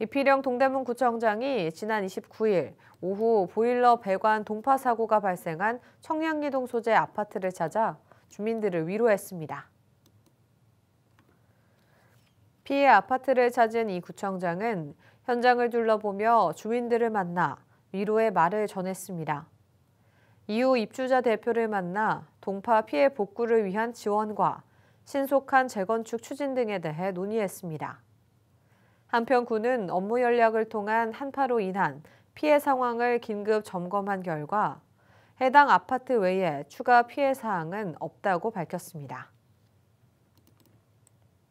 이필영 동대문 구청장이 지난 29일 오후 보일러 배관 동파 사고가 발생한 청량리동 소재 아파트를 찾아 주민들을 위로했습니다. 피해 아파트를 찾은 이 구청장은 현장을 둘러보며 주민들을 만나 위로의 말을 전했습니다. 이후 입주자 대표를 만나 동파 피해 복구를 위한 지원과 신속한 재건축 추진 등에 대해 논의했습니다. 한편 군은 업무 연락을 통한 한파로 인한 피해 상황을 긴급 점검한 결과 해당 아파트 외에 추가 피해 사항은 없다고 밝혔습니다.